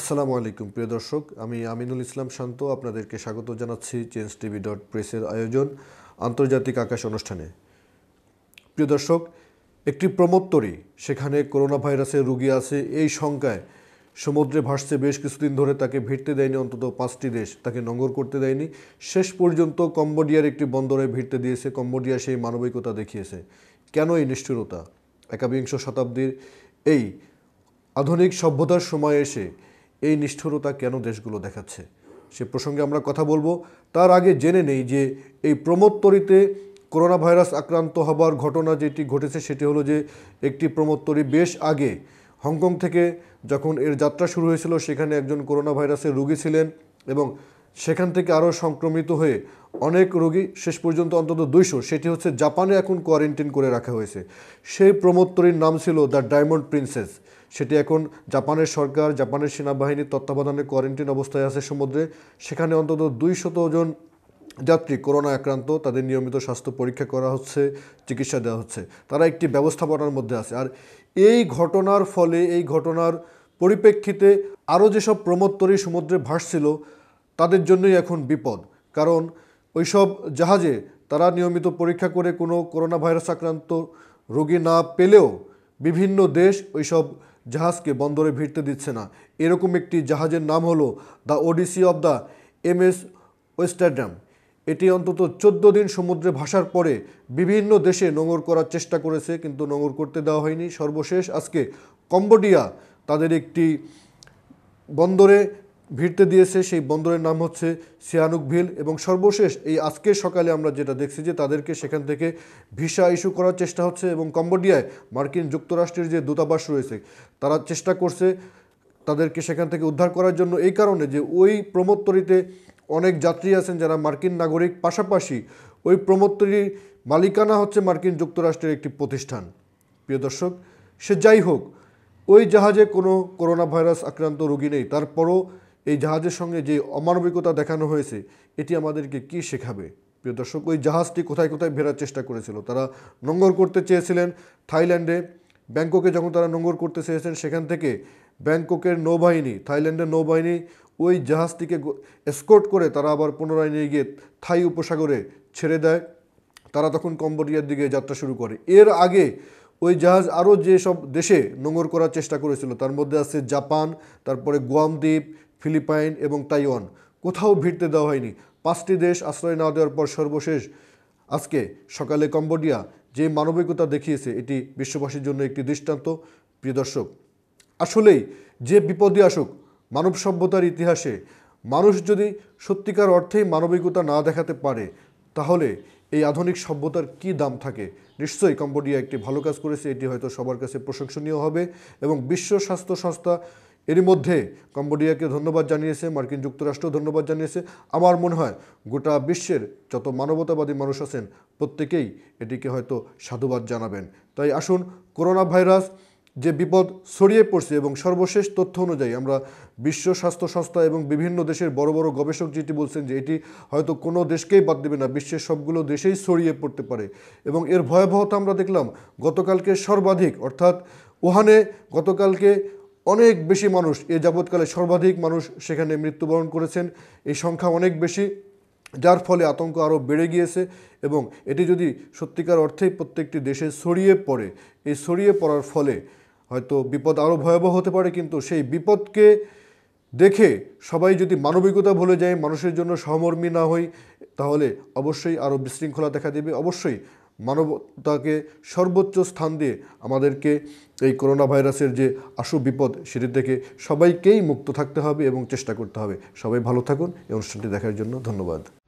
আসসালামু আলাইকুম প্রিয় দর্শক আমি আমিনুল ইসলাম শান্ত আপনাদেরকে স্বাগত জানাচ্ছি চেঞ্জ টিভি ডট প্রেসের আয়োজন আন্তর্জাতিক আকাশ অনুষ্ঠানে প্রিয় দর্শক একটি প্রমোত্তরই সেখানে করোনা ভাইরাসের রুগী আছে এই সংখ্যায় সমুদ্রে ভাসছে বেশ কিছুদিন ধরে তাকে ভিড়তে দেয়নি অন্তত পাঁচটি দেশ তাকে নঙ্গর করতে দেয়নি শেষ পর্যন্ত কম্বোডিয়ার একটি বন্দরে ভিড়তে দিয়েছে কম্বোডিয়া সেই মানবিকতা দেখিয়েছে কেন এই নিষ্ঠুরতা একাবিংশ শতাব্দীর এই আধুনিক সভ্যতার সময় এসে এই নিষ্ঠুরতা কেন দেশগুলো দেখাচ্ছে সে প্রসঙ্গে আমরা কথা বলবো তার আগে জেনে নেই যে এই প্রমোত্তরিতে করোনা ভাইরাস আক্রান্ত হবার ঘটনা যেটি ঘটেছে সেটি হলো যে একটি প্রমোত্তরি বেশ আগে হংকং থেকে যখন এর যাত্রা শুরু হয়েছিল সেখানে একজন করোনা ভাইরাসের রুগী ছিলেন এবং সেখান থেকে আরও সংক্রমিত হয়ে অনেক রোগী শেষ পর্যন্ত অন্তত দুইশো সেটি হচ্ছে জাপানে এখন কোয়ারেন্টিন করে রাখা হয়েছে সেই প্রমোত্তরীর নাম ছিল দ্য ডায়মন্ড প্রিন্সেস সেটি এখন জাপানের সরকার জাপানের সেনাবাহিনীর তত্ত্বাবধানে কোয়ারেন্টিন অবস্থায় আছে সমুদ্রে সেখানে অন্তত দুইশত জন যাত্রী করোনা আক্রান্ত তাদের নিয়মিত স্বাস্থ্য পরীক্ষা করা হচ্ছে চিকিৎসা দেওয়া হচ্ছে তারা একটি ব্যবস্থাপনার মধ্যে আছে আর এই ঘটনার ফলে এই ঘটনার পরিপ্রেক্ষিতে আরও যেসব প্রমোত্তরী সমুদ্রে ভাসছিল তাদের জন্যই এখন বিপদ কারণ ওইসব জাহাজে তারা নিয়মিত পরীক্ষা করে কোনো করোনা ভাইরাস আক্রান্ত রোগী না পেলেও বিভিন্ন দেশ ওইসব জাহাজকে বন্দরে ভিড়তে দিচ্ছে না এরকম একটি জাহাজের নাম হলো the Odyssey of the M S Westerdam এটি অন্তত চোদ্দ দিন সমুদ্রে ভাসার পরে বিভিন্ন দেশে নোংর করার চেষ্টা করেছে কিন্তু নোংর করতে দেওয়া হয়নি সর্বশেষ আজকে কম্বোডিয়া তাদের একটি বন্দরে ভিড়তে দিয়েছে সেই বন্দরের নাম হচ্ছে সিয়ানুকভিল এবং সর্বশেষ এই আজকে সকালে আমরা যেটা দেখছি যে তাদেরকে সেখান থেকে ভিসা ইস্যু করার চেষ্টা হচ্ছে এবং কম্বোডিয়ায় মার্কিন যুক্তরাষ্ট্রের যে দূতাবাস রয়েছে তারা চেষ্টা করছে তাদেরকে সেখান থেকে উদ্ধার করার জন্য এই কারণে যে ওই প্রমোত্তরিতে অনেক যাত্রী আছেন যারা মার্কিন নাগরিক পাশাপাশি ওই প্রমোত্তরির মালিকানা হচ্ছে মার্কিন যুক্তরাষ্ট্রের একটি প্রতিষ্ঠান প্রিয় দর্শক সে যাই হোক ওই জাহাজে কোনো করোনা ভাইরাস আক্রান্ত রোগী নেই তারপরও এই জাহাজের সঙ্গে যে অমানবিকতা দেখানো হয়েছে এটি আমাদেরকে কি শেখাবে প্রিয় দর্শক ওই জাহাজটি কোথায় কোথায় ভেরার চেষ্টা করেছিল তারা নোংর করতে চেয়েছিলেন থাইল্যান্ডে ব্যাংককে যখন তারা নোংর করতে চেয়েছেন সেখান থেকে ব্যাংককের নৌবাহিনী থাইল্যান্ডের নৌবাহিনী ওই জাহাজটিকে এসকোর্ট করে তারা আবার পুনরায় নিয়ে গিয়ে থাই উপসাগরে ছেড়ে দেয় তারা তখন কম্বোডিয়ার দিকে যাত্রা শুরু করে এর আগে ওই জাহাজ আরও যেসব দেশে নোংর করার চেষ্টা করেছিল তার মধ্যে আছে জাপান তারপরে গোয়ামদ্বীপ দ্বীপ ফিলিপাইন এবং তাইওয়ান কোথাও ভিড়তে দেওয়া হয়নি পাঁচটি দেশ আশ্রয় না দেওয়ার পর সর্বশেষ আজকে সকালে কম্বোডিয়া যে মানবিকতা দেখিয়েছে এটি বিশ্ববাসীর জন্য একটি দৃষ্টান্ত প্রিয় দর্শক আসলেই যে বিপদে আসুক মানব সভ্যতার ইতিহাসে মানুষ যদি সত্যিকার অর্থেই মানবিকতা না দেখাতে পারে তাহলে এই আধুনিক সভ্যতার কি দাম থাকে নিশ্চয়ই কম্বোডিয়া একটি ভালো কাজ করেছে এটি হয়তো সবার কাছে প্রশংসনীয় হবে এবং বিশ্ব স্বাস্থ্য সংস্থা এরই মধ্যে কম্বোডিয়াকে ধন্যবাদ জানিয়েছে মার্কিন যুক্তরাষ্ট্র ধন্যবাদ জানিয়েছে আমার মনে হয় গোটা বিশ্বের যত মানবতাবাদী মানুষ আছেন প্রত্যেকেই এটিকে হয়তো সাধুবাদ জানাবেন তাই আসুন করোনা ভাইরাস যে বিপদ ছড়িয়ে পড়ছে এবং সর্বশেষ তথ্য অনুযায়ী আমরা বিশ্ব স্বাস্থ্য সংস্থা এবং বিভিন্ন দেশের বড় বড় গবেষক যেটি বলছেন যে এটি হয়তো কোনো দেশকেই বাদ দেবে না বিশ্বের সবগুলো দেশেই ছড়িয়ে পড়তে পারে এবং এর ভয়াবহতা আমরা দেখলাম গতকালকে সর্বাধিক অর্থাৎ উহানে গতকালকে অনেক বেশি মানুষ এ যাবৎকালে সর্বাধিক মানুষ সেখানে মৃত্যুবরণ করেছেন এই সংখ্যা অনেক বেশি যার ফলে আতঙ্ক আরও বেড়ে গিয়েছে এবং এটি যদি সত্যিকার অর্থেই প্রত্যেকটি দেশে ছড়িয়ে পড়ে এই ছড়িয়ে পড়ার ফলে হয়তো বিপদ আরও ভয়াবহ হতে পারে কিন্তু সেই বিপদকে দেখে সবাই যদি মানবিকতা ভুলে যায় মানুষের জন্য সহমর্মী না হই তাহলে অবশ্যই আরও বিশৃঙ্খলা দেখা দেবে অবশ্যই মানবতাকে সর্বোচ্চ স্থান দিয়ে আমাদেরকে এই করোনা ভাইরাসের যে আশু বিপদ সেটি থেকে সবাইকেই মুক্ত থাকতে হবে এবং চেষ্টা করতে হবে সবাই ভালো থাকুন এই অনুষ্ঠানটি দেখার জন্য ধন্যবাদ